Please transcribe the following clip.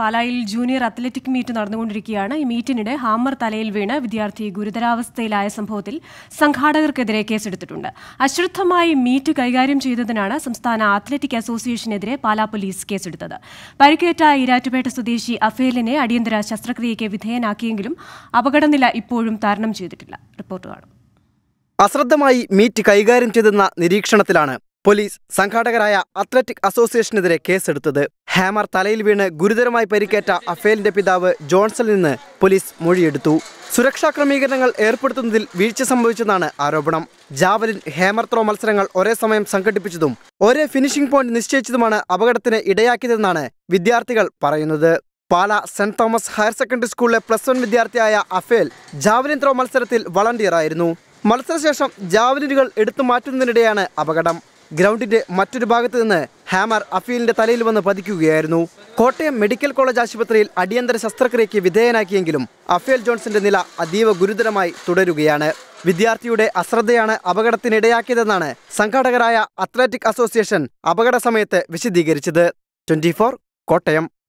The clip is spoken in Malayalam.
പാലായിൽ ജൂനിയർ അത്ലറ്റിക് മീറ്റ് നടന്നുകൊണ്ടിരിക്കുകയാണ് ഈ മീറ്റിനിടെ ഹാമർ തലയിൽ വീണ് വിദ്യാർത്ഥി ഗുരുതരാവസ്ഥയിലായ സംഭവത്തിൽ സംഘാടകർക്കെതിരെ കേസെടുത്തിട്ടുണ്ട് അശ്രദ്ധമായി മീറ്റ് കൈകാര്യം ചെയ്തതിനാണ് സംസ്ഥാന അത്ലറ്റിക് അസോസിയേഷനെതിരെ പാലാ പോലീസ് കേസെടുത്തത് പരിക്കേറ്റ ഇരാറ്റുപേട്ട സ്വദേശി അഫേലിനെ അടിയന്തര ശസ്ത്രക്രിയയ്ക്ക് വിധേയനാക്കിയെങ്കിലും അപകടനില ഇപ്പോഴും തരണം ചെയ്തിട്ടില്ല റിപ്പോർട്ട് കാണും അശ്രദ്ധമായി മീറ്റ് കൈകാര്യം ചെയ്തെന്ന നിരീക്ഷണത്തിലാണ് പോലീസ് സംഘാടകരായ അത്ലറ്റിക് അസോസിയേഷനെതിരെ കേസെടുത്തത് ഹാമർ തലയിൽ വീണ് ഗുരുതരമായി പരിക്കേറ്റ അഫേലിന്റെ പിതാവ് ജോൺസണിൽ നിന്ന് പോലീസ് മൊഴിയെടുത്തു സുരക്ഷാ ക്രമീകരണങ്ങൾ ഏർപ്പെടുത്തുന്നതിൽ വീഴ്ച സംഭവിച്ചെന്നാണ് ആരോപണം ജാവലിൻ ഹേമർ ത്രോ മത്സരങ്ങൾ ഒരേ സമയം സംഘടിപ്പിച്ചതും ഒരേ ഫിനിഷിംഗ് പോയിന്റ് നിശ്ചയിച്ചതുമാണ് അപകടത്തിന് ഇടയാക്കിയതെന്നാണ് വിദ്യാർത്ഥികൾ പറയുന്നത് Pala saint Thomas higher secondary സ്കൂളിലെ പ്ലസ് വൺ വിദ്യാർത്ഥിയായ അഫേൽ ജാവലിൻ ത്രോ മത്സരത്തിൽ വളണ്ടിയറായിരുന്നു മത്സരശേഷം ജാവലിനുകൾ എടുത്തു മാറ്റുന്നതിനിടെയാണ് അപകടം ഗ്രൗണ്ടിന്റെ മറ്റൊരു ഭാഗത്ത് നിന്ന് ഹാമർ അഫീലിന്റെ തലയിൽ വന്ന് പതിക്കുകയായിരുന്നു കോട്ടയം മെഡിക്കൽ കോളേജ് ആശുപത്രിയിൽ അടിയന്തര ശസ്ത്രക്രിയയ്ക്ക് വിധേയനാക്കിയെങ്കിലും അഫേൽ ജോൺസിന്റെ നില അതീവ ഗുരുതരമായി തുടരുകയാണ് വിദ്യാർത്ഥിയുടെ അശ്രദ്ധയാണ് അപകടത്തിനിടയാക്കിയതെന്നാണ് സംഘാടകരായ അത്ലറ്റിക് അസോസിയേഷൻ അപകട സമയത്ത് വിശദീകരിച്ചത് ട്വന്റി കോട്ടയം